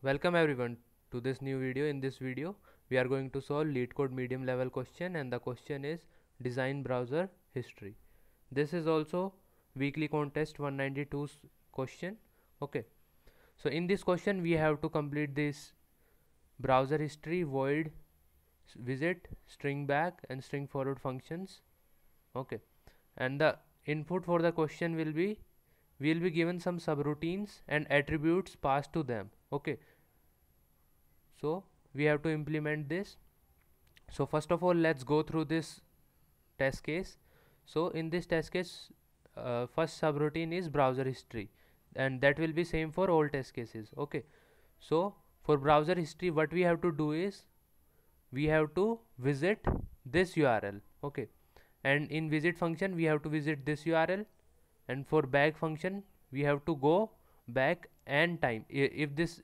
Welcome everyone to this new video. In this video, we are going to solve lead code medium level question and the question is design browser history. This is also weekly contest 192 question. Okay. So in this question, we have to complete this browser history void visit string back and string forward functions. Okay. And the input for the question will be we will be given some subroutines and attributes passed to them okay so we have to implement this so first of all let's go through this test case so in this test case uh, first subroutine is browser history and that will be same for all test cases okay so for browser history what we have to do is we have to visit this url okay and in visit function we have to visit this url and for back function we have to go back and time if this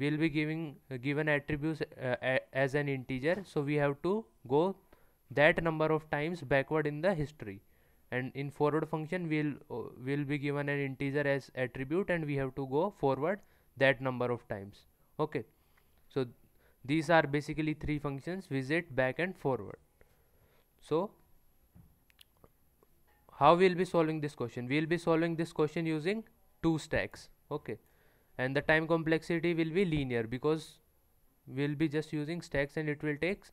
will be giving uh, given attributes uh, as an integer so we have to go that number of times backward in the history and in forward function will uh, will be given an integer as attribute and we have to go forward that number of times okay so these are basically three functions visit back and forward so how we'll be solving this question we'll be solving this question using two stacks okay and the time complexity will be linear because we'll be just using stacks and it will take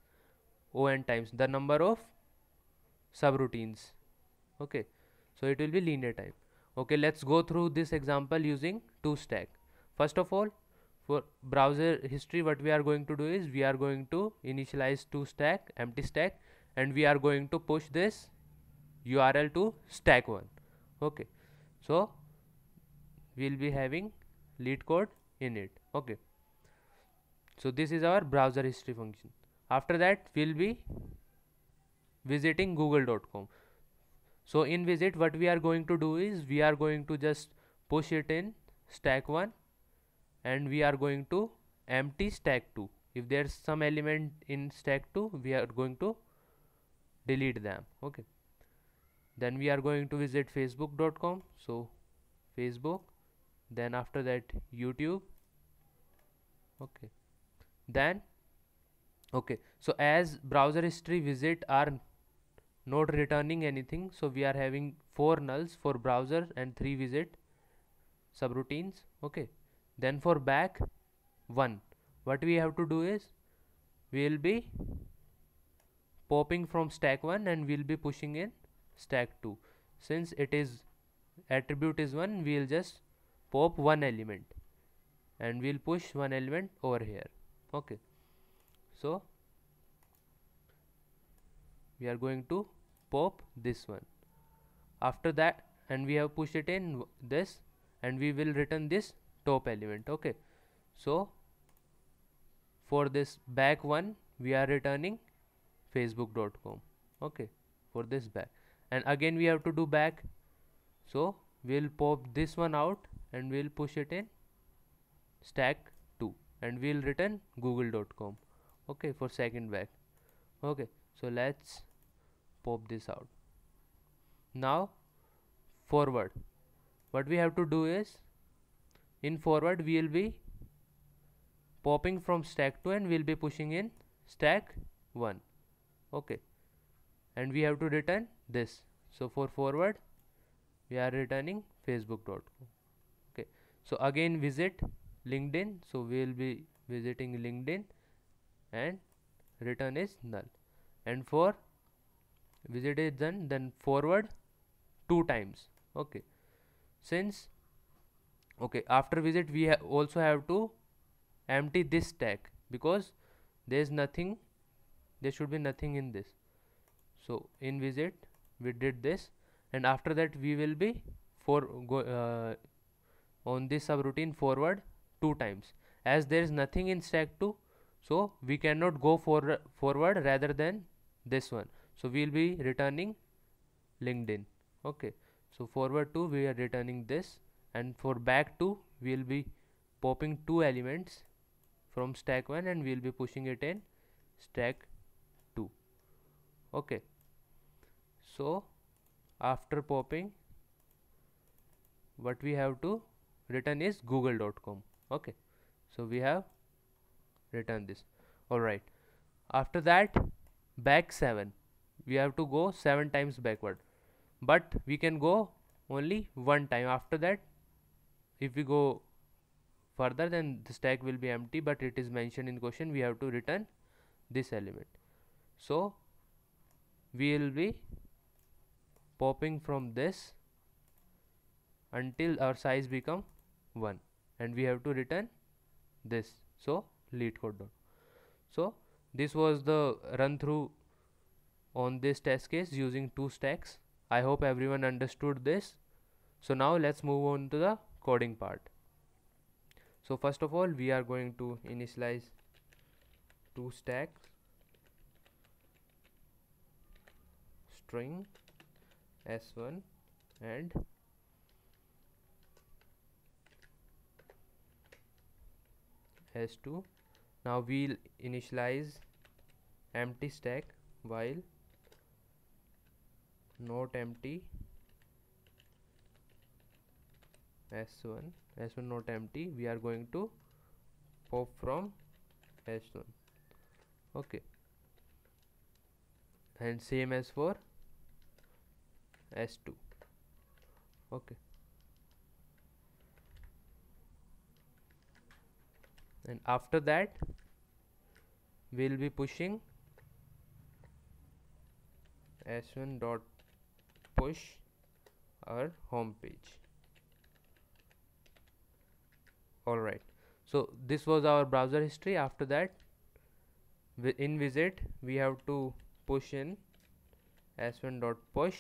o n times the number of subroutines okay so it will be linear time. okay let's go through this example using two stack first of all for browser history what we are going to do is we are going to initialize two stack empty stack and we are going to push this url to stack one okay so we'll be having lead code in it okay so this is our browser history function after that we'll be visiting google.com so in visit what we are going to do is we are going to just push it in stack 1 and we are going to empty stack 2 if there's some element in stack 2 we are going to delete them okay then we are going to visit facebook.com so facebook then after that YouTube okay then okay so as browser history visit are not returning anything so we are having four nulls for browser and three visit subroutines okay then for back one what we have to do is we will be popping from stack 1 and we'll be pushing in stack 2 since it is attribute is 1 we'll just pop one element and we'll push one element over here okay so we are going to pop this one after that and we have pushed it in this and we will return this top element okay so for this back one we are returning facebook.com okay for this back and again we have to do back so we'll pop this one out and we'll push it in stack 2 and we'll return google.com okay for second back okay so let's pop this out now forward what we have to do is in forward we will be popping from stack 2 and we'll be pushing in stack 1 okay and we have to return this so for forward we are returning facebook.com so again visit linkedin so we will be visiting linkedin and return is null and for visit is done then forward two times okay since okay after visit we ha also have to empty this stack because there is nothing there should be nothing in this so in visit we did this and after that we will be for go, uh, on this subroutine forward two times as there is nothing in stack 2 so we cannot go for forward rather than this one so we will be returning linkedin okay so forward 2 we are returning this and for back 2 we will be popping two elements from stack 1 and we will be pushing it in stack 2 okay so after popping what we have to written is google.com okay so we have written this alright after that back 7 we have to go 7 times backward but we can go only one time after that if we go further then the stack will be empty but it is mentioned in question we have to return this element so we will be popping from this until our size become 1 and we have to return this so lead code dot so this was the run through on this test case using two stacks i hope everyone understood this so now let's move on to the coding part so first of all we are going to initialize two stacks string s1 and has to now we'll initialize empty stack while not empty s1 s1 not empty we are going to pop from s1 okay and same as for s2 okay and after that we'll be pushing s1 dot push our home page alright so this was our browser history after that in visit we have to push in s1 dot push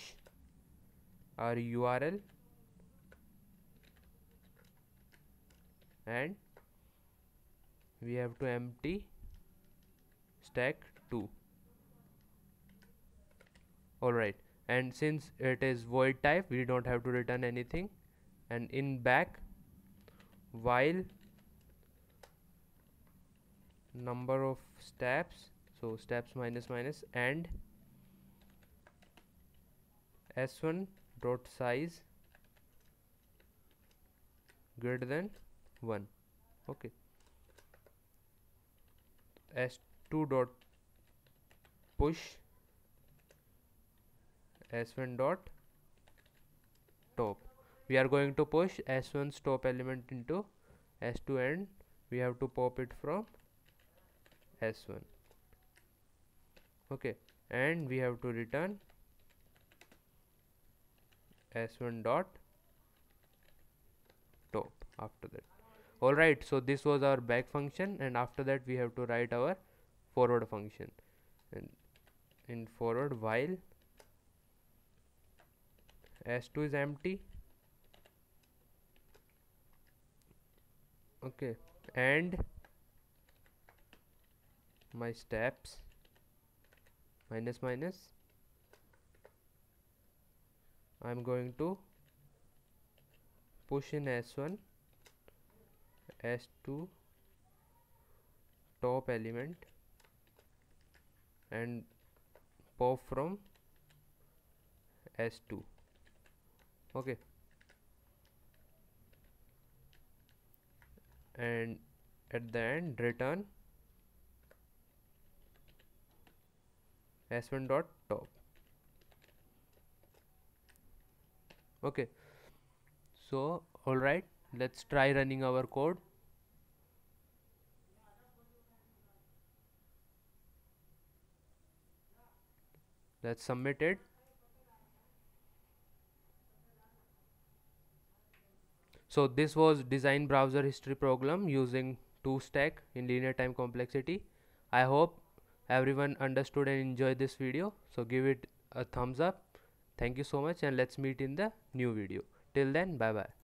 our url and we have to empty stack 2 alright and since it is void type we don't have to return anything and in back while number of steps so steps minus minus and s1 dot size greater than 1 okay s2 dot push s1 dot top we are going to push s1's top element into s2 and we have to pop it from s1 okay and we have to return s1 dot top after that alright so this was our back function and after that we have to write our forward function and in forward while s2 is empty okay and my steps minus minus I'm going to push in s1 s2. top element and pop from s2 okay and at the end return s1 dot top okay so all right let's try running our code let's submit it so this was design browser history problem using two stack in linear time complexity i hope everyone understood and enjoyed this video so give it a thumbs up thank you so much and let's meet in the new video till then bye bye